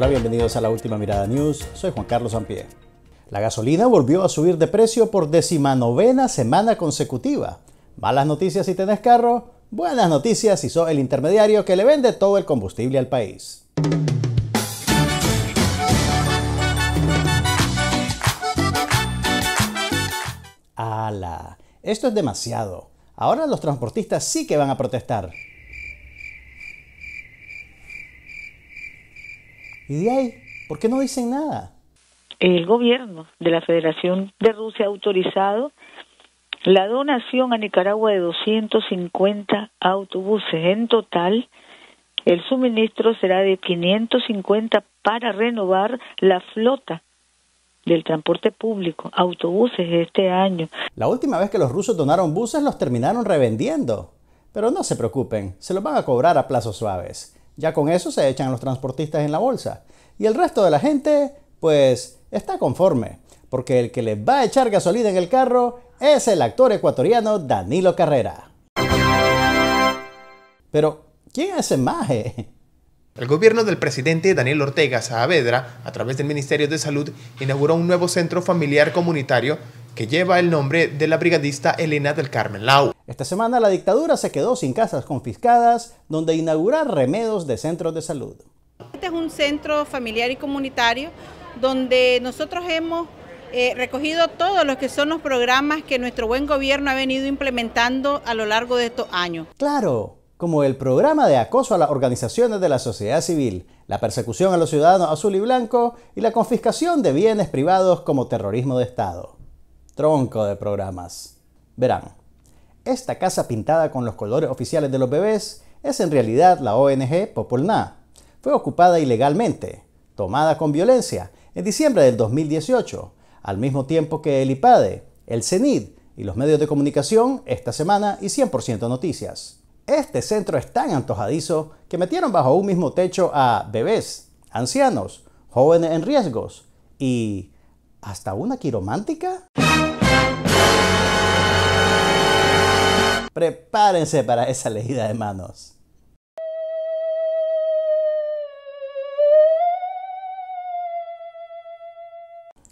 Hola, bienvenidos a la última mirada news. Soy Juan Carlos Ampie. La gasolina volvió a subir de precio por decimanovena semana consecutiva. Malas noticias si tenés carro, buenas noticias si sos el intermediario que le vende todo el combustible al país. ¡Hala! Esto es demasiado. Ahora los transportistas sí que van a protestar. Y de ahí, ¿por qué no dicen nada? El gobierno de la Federación de Rusia ha autorizado la donación a Nicaragua de 250 autobuses. En total, el suministro será de 550 para renovar la flota del transporte público, autobuses este año. La última vez que los rusos donaron buses los terminaron revendiendo. Pero no se preocupen, se los van a cobrar a plazos suaves. Ya con eso se echan los transportistas en la bolsa. Y el resto de la gente, pues, está conforme, porque el que les va a echar gasolina en el carro es el actor ecuatoriano Danilo Carrera. Pero, ¿quién es ese maje? El gobierno del presidente Daniel Ortega Saavedra, a través del Ministerio de Salud, inauguró un nuevo centro familiar comunitario que lleva el nombre de la brigadista Elena del Carmen Lau. Esta semana la dictadura se quedó sin casas confiscadas donde inaugurar remedios de centros de salud. Este es un centro familiar y comunitario donde nosotros hemos eh, recogido todos los que son los programas que nuestro buen gobierno ha venido implementando a lo largo de estos años. Claro, como el programa de acoso a las organizaciones de la sociedad civil, la persecución a los ciudadanos azul y blanco y la confiscación de bienes privados como terrorismo de Estado. Tronco de programas. Verán. Esta casa pintada con los colores oficiales de los bebés es en realidad la ONG Popolná. Fue ocupada ilegalmente, tomada con violencia, en diciembre del 2018, al mismo tiempo que el IPADE, el CENID y los medios de comunicación esta semana y 100% noticias. Este centro es tan antojadizo que metieron bajo un mismo techo a bebés, ancianos, jóvenes en riesgos y hasta una quiromántica. Prepárense para esa leída de manos.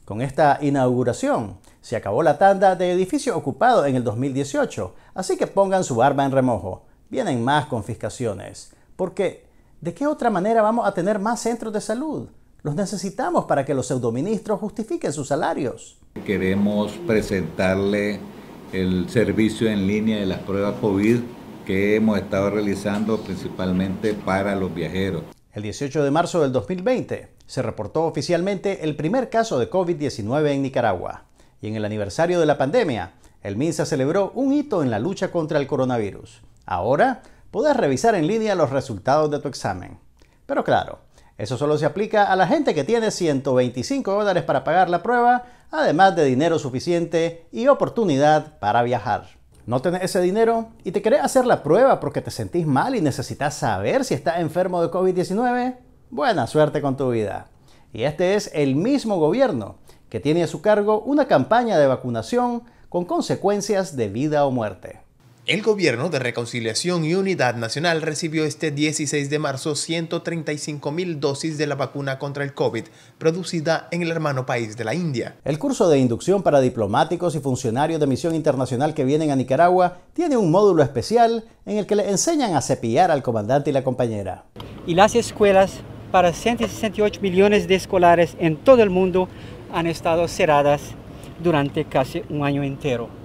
Con esta inauguración se acabó la tanda de edificio ocupado en el 2018, así que pongan su arma en remojo. Vienen más confiscaciones, porque ¿de qué otra manera vamos a tener más centros de salud? Los necesitamos para que los pseudoministros justifiquen sus salarios. Queremos presentarle el servicio en línea de las pruebas COVID que hemos estado realizando principalmente para los viajeros. El 18 de marzo del 2020 se reportó oficialmente el primer caso de COVID-19 en Nicaragua y en el aniversario de la pandemia, el MINSA celebró un hito en la lucha contra el coronavirus. Ahora podés revisar en línea los resultados de tu examen. Pero claro, eso solo se aplica a la gente que tiene 125 dólares para pagar la prueba, además de dinero suficiente y oportunidad para viajar. No tenés ese dinero y te querés hacer la prueba porque te sentís mal y necesitas saber si estás enfermo de COVID-19. Buena suerte con tu vida. Y este es el mismo gobierno que tiene a su cargo una campaña de vacunación con consecuencias de vida o muerte. El Gobierno de Reconciliación y Unidad Nacional recibió este 16 de marzo 135 mil dosis de la vacuna contra el COVID producida en el hermano país de la India. El curso de inducción para diplomáticos y funcionarios de misión internacional que vienen a Nicaragua tiene un módulo especial en el que le enseñan a cepillar al comandante y la compañera. Y las escuelas para 168 millones de escolares en todo el mundo han estado cerradas durante casi un año entero.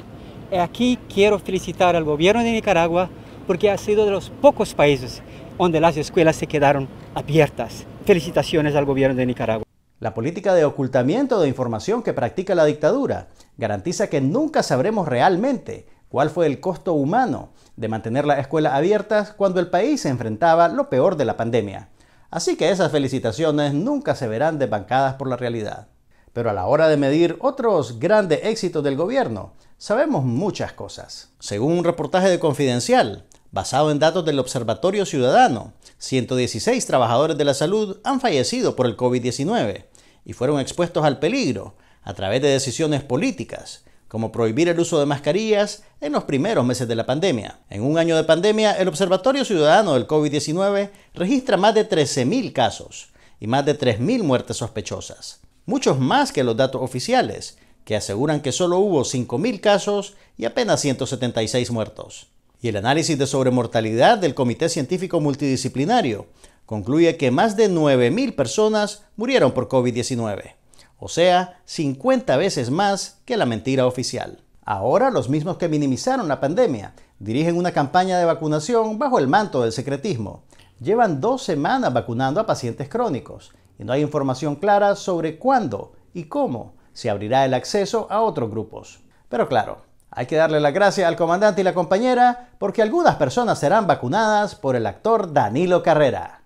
Eh, aquí quiero felicitar al gobierno de Nicaragua porque ha sido de los pocos países donde las escuelas se quedaron abiertas. Felicitaciones al gobierno de Nicaragua. La política de ocultamiento de información que practica la dictadura garantiza que nunca sabremos realmente cuál fue el costo humano de mantener las escuelas abiertas cuando el país se enfrentaba lo peor de la pandemia. Así que esas felicitaciones nunca se verán desbancadas por la realidad. Pero a la hora de medir otros grandes éxitos del gobierno, Sabemos muchas cosas. Según un reportaje de Confidencial, basado en datos del Observatorio Ciudadano, 116 trabajadores de la salud han fallecido por el COVID-19 y fueron expuestos al peligro a través de decisiones políticas, como prohibir el uso de mascarillas en los primeros meses de la pandemia. En un año de pandemia, el Observatorio Ciudadano del COVID-19 registra más de 13.000 casos y más de 3.000 muertes sospechosas, muchos más que los datos oficiales, que aseguran que solo hubo 5.000 casos y apenas 176 muertos. Y el análisis de sobremortalidad del Comité Científico Multidisciplinario concluye que más de 9.000 personas murieron por COVID-19, o sea, 50 veces más que la mentira oficial. Ahora los mismos que minimizaron la pandemia dirigen una campaña de vacunación bajo el manto del secretismo. Llevan dos semanas vacunando a pacientes crónicos y no hay información clara sobre cuándo y cómo se abrirá el acceso a otros grupos. Pero claro, hay que darle las gracias al comandante y la compañera porque algunas personas serán vacunadas por el actor Danilo Carrera.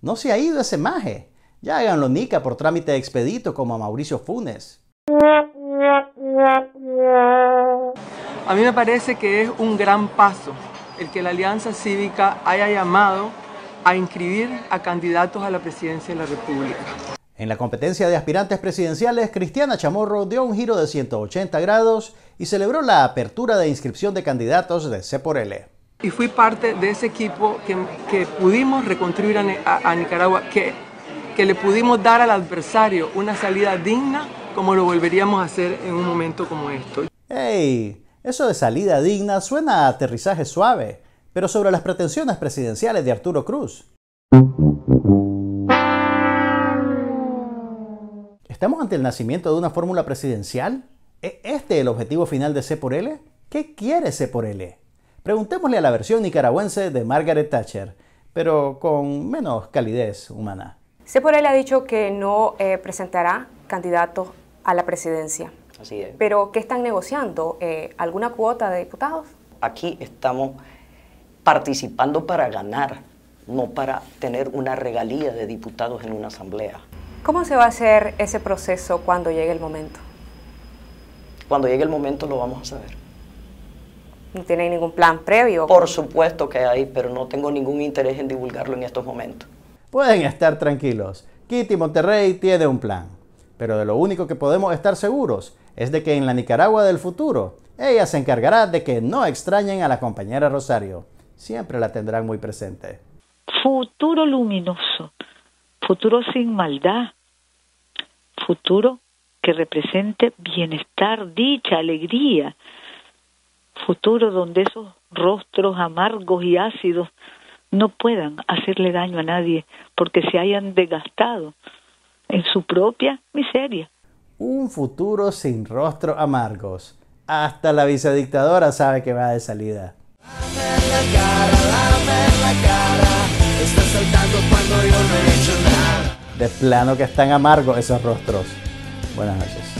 No se ha ido ese maje. Ya háganlo nica por trámite expedito como a Mauricio Funes. A mí me parece que es un gran paso el que la Alianza Cívica haya llamado a inscribir a candidatos a la presidencia de la República. En la competencia de aspirantes presidenciales, Cristiana Chamorro dio un giro de 180 grados y celebró la apertura de inscripción de candidatos de C por L. Y fui parte de ese equipo que, pudimos reconstruir a, Nicaragua, que, que le pudimos dar al adversario una salida digna como lo volveríamos a hacer en un momento como esto. ¡Ey! Eso de salida digna suena a aterrizaje suave, pero sobre las pretensiones presidenciales de Arturo Cruz. ¿Estamos ante el nacimiento de una fórmula presidencial? ¿Es este el objetivo final de C por L? ¿Qué quiere C por L? Preguntémosle a la versión nicaragüense de Margaret Thatcher, pero con menos calidez humana. C por L ha dicho que no eh, presentará candidatos a la presidencia. Así es. Pero ¿qué están negociando? Eh, ¿Alguna cuota de diputados? Aquí estamos participando para ganar, no para tener una regalía de diputados en una asamblea. ¿Cómo se va a hacer ese proceso cuando llegue el momento? Cuando llegue el momento lo vamos a saber. ¿No tiene ningún plan previo? Por supuesto que hay, pero no tengo ningún interés en divulgarlo en estos momentos. Pueden estar tranquilos. Kitty Monterrey tiene un plan. Pero de lo único que podemos estar seguros es de que en la Nicaragua del futuro, ella se encargará de que no extrañen a la compañera Rosario. Siempre la tendrán muy presente. Futuro luminoso futuro sin maldad, futuro que represente bienestar, dicha, alegría, futuro donde esos rostros amargos y ácidos no puedan hacerle daño a nadie porque se hayan desgastado en su propia miseria. Un futuro sin rostros amargos. Hasta la dictadora sabe que va de salida. De plano que están amargos esos rostros. Buenas noches.